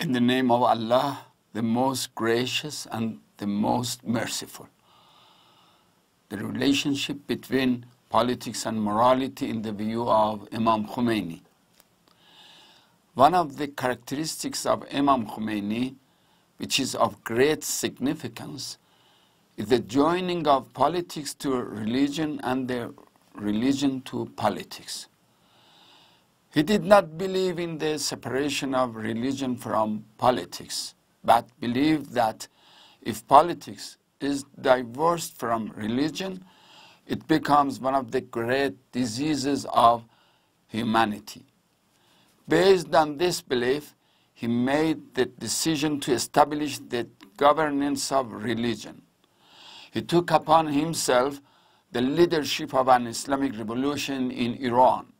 In the name of Allah, the most gracious and the most merciful. The relationship between politics and morality in the view of Imam Khomeini. One of the characteristics of Imam Khomeini, which is of great significance, is the joining of politics to religion and the religion to politics. He did not believe in the separation of religion from politics, but believed that if politics is divorced from religion, it becomes one of the great diseases of humanity. Based on this belief, he made the decision to establish the governance of religion. He took upon himself the leadership of an Islamic revolution in Iran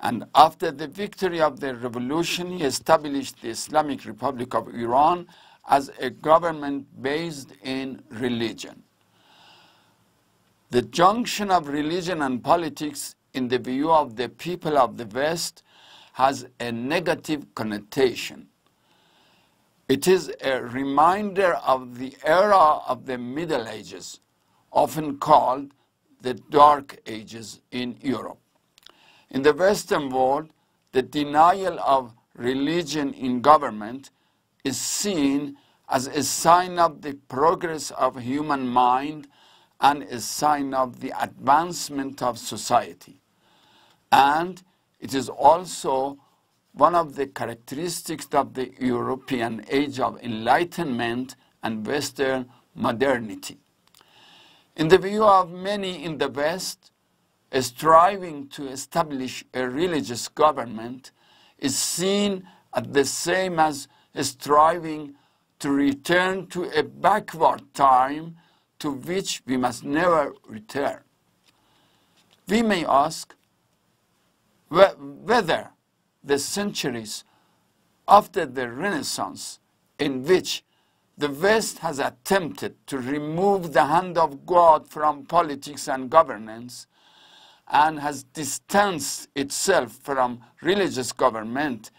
and after the victory of the revolution, he established the Islamic Republic of Iran as a government based in religion. The junction of religion and politics in the view of the people of the West has a negative connotation. It is a reminder of the era of the Middle Ages, often called the Dark Ages in Europe. In the Western world, the denial of religion in government is seen as a sign of the progress of human mind and a sign of the advancement of society. And it is also one of the characteristics of the European age of enlightenment and Western modernity. In the view of many in the West, striving to establish a religious government is seen at the same as striving to return to a backward time to which we must never return. We may ask whether the centuries after the Renaissance in which the West has attempted to remove the hand of God from politics and governance and has distanced itself from religious government,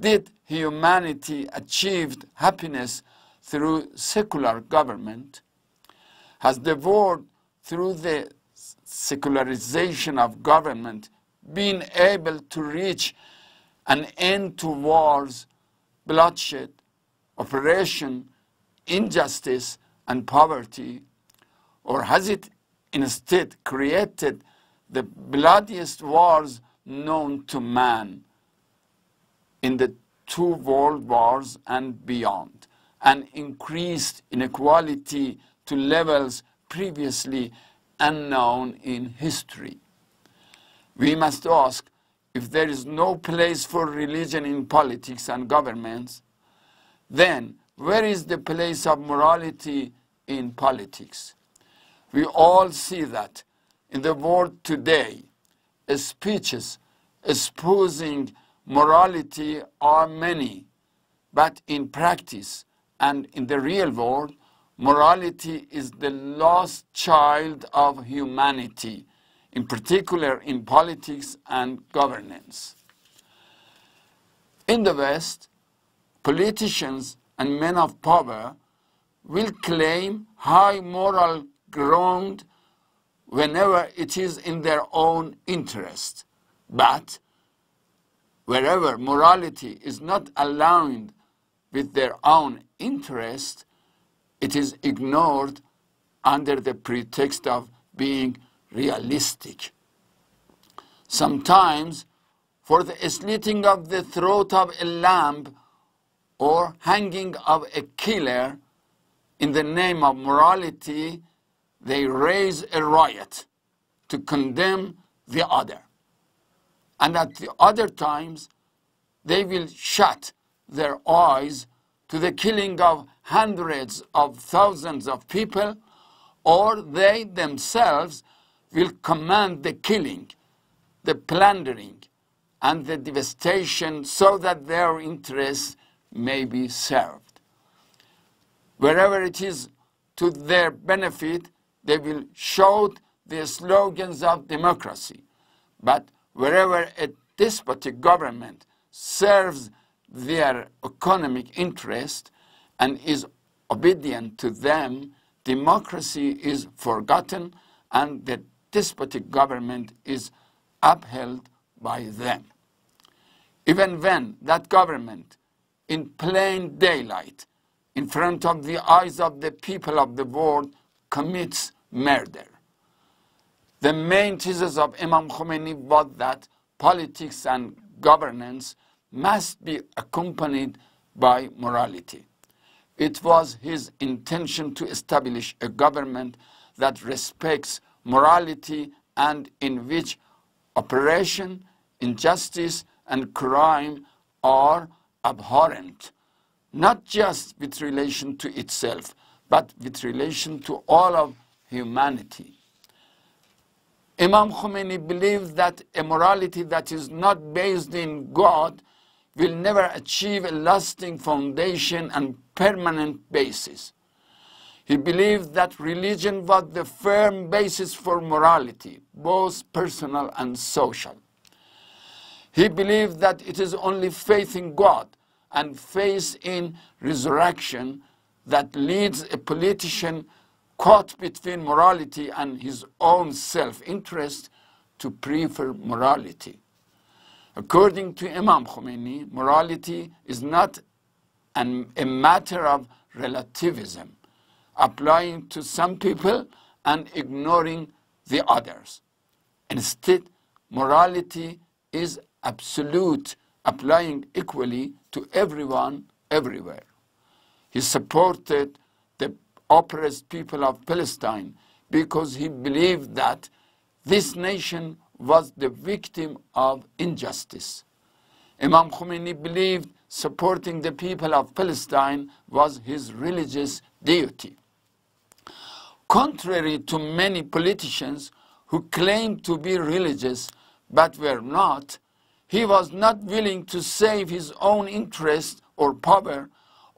did humanity achieve happiness through secular government? Has the world, through the secularization of government, been able to reach an end to wars, bloodshed, oppression, injustice, and poverty? Or has it instead created the bloodiest wars known to man in the two world wars and beyond, and increased inequality to levels previously unknown in history. We must ask if there is no place for religion in politics and governments, then where is the place of morality in politics? We all see that in the world today, speeches espousing morality are many, but in practice and in the real world, morality is the lost child of humanity, in particular in politics and governance. In the West, politicians and men of power will claim high moral ground whenever it is in their own interest. But wherever morality is not aligned with their own interest, it is ignored under the pretext of being realistic. Sometimes, for the slitting of the throat of a lamb or hanging of a killer in the name of morality, they raise a riot to condemn the other. And at the other times, they will shut their eyes to the killing of hundreds of thousands of people, or they themselves will command the killing, the plundering, and the devastation so that their interests may be served. Wherever it is to their benefit, they will shout the slogans of democracy. But wherever a despotic government serves their economic interest and is obedient to them, democracy is forgotten and the despotic government is upheld by them. Even when that government, in plain daylight, in front of the eyes of the people of the world, commits murder. The main thesis of Imam Khomeini was that politics and governance must be accompanied by morality. It was his intention to establish a government that respects morality and in which oppression, injustice, and crime are abhorrent, not just with relation to itself, but with relation to all of humanity. Imam Khomeini believed that a morality that is not based in God will never achieve a lasting foundation and permanent basis. He believed that religion was the firm basis for morality, both personal and social. He believed that it is only faith in God and faith in resurrection that leads a politician caught between morality and his own self-interest to prefer morality. According to Imam Khomeini, morality is not an, a matter of relativism, applying to some people and ignoring the others. Instead, morality is absolute, applying equally to everyone, everywhere. He supported the oppressed people of Palestine because he believed that this nation was the victim of injustice. Imam Khomeini believed supporting the people of Palestine was his religious duty. Contrary to many politicians who claimed to be religious but were not, he was not willing to save his own interest or power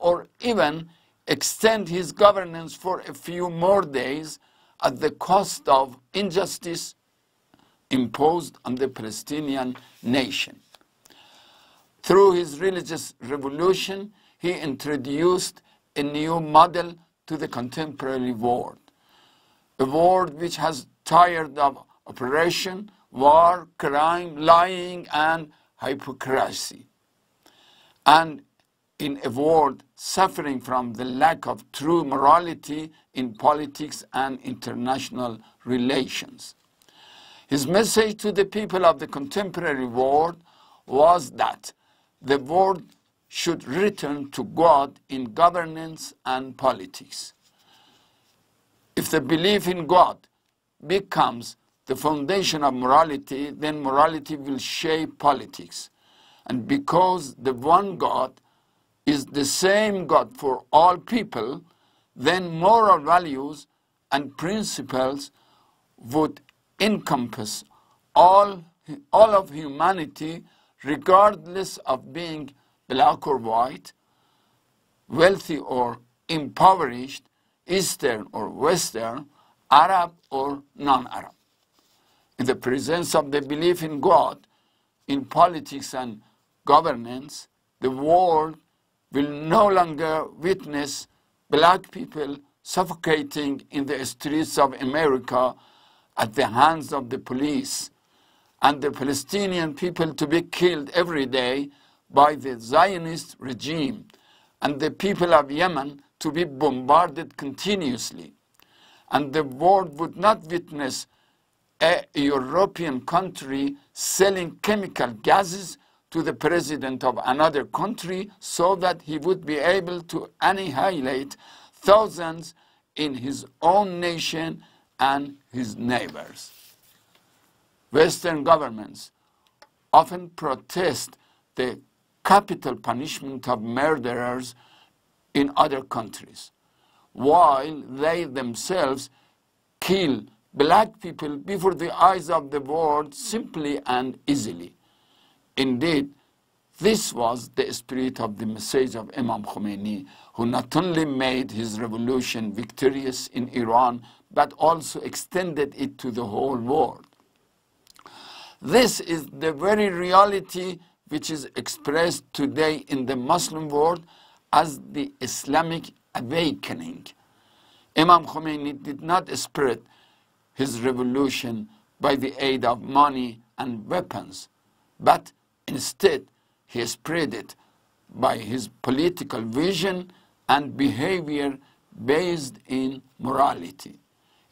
or even extend his governance for a few more days at the cost of injustice imposed on the Palestinian nation. Through his religious revolution, he introduced a new model to the contemporary world, a world which has tired of oppression, war, crime, lying, and hypocrisy. And in a world suffering from the lack of true morality in politics and international relations. His message to the people of the contemporary world was that the world should return to God in governance and politics. If the belief in God becomes the foundation of morality, then morality will shape politics. And because the one God is the same God for all people, then moral values and principles would encompass all, all of humanity regardless of being black or white, wealthy or impoverished, Eastern or Western, Arab or non-Arab. In the presence of the belief in God, in politics and governance, the world will no longer witness black people suffocating in the streets of America at the hands of the police and the Palestinian people to be killed every day by the Zionist regime and the people of Yemen to be bombarded continuously. And the world would not witness a European country selling chemical gases to the president of another country so that he would be able to annihilate thousands in his own nation and his neighbors. Western governments often protest the capital punishment of murderers in other countries, while they themselves kill black people before the eyes of the world simply and easily. Indeed, this was the spirit of the message of Imam Khomeini, who not only made his revolution victorious in Iran, but also extended it to the whole world. This is the very reality which is expressed today in the Muslim world as the Islamic awakening. Imam Khomeini did not spread his revolution by the aid of money and weapons, but Instead, he spread it by his political vision and behavior based in morality.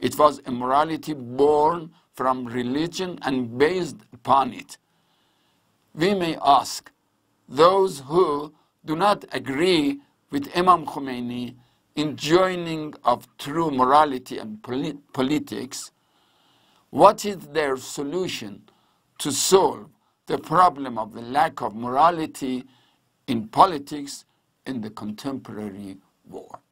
It was a morality born from religion and based upon it. We may ask, those who do not agree with Imam Khomeini in joining of true morality and polit politics, what is their solution to solve the problem of the lack of morality in politics in the contemporary world.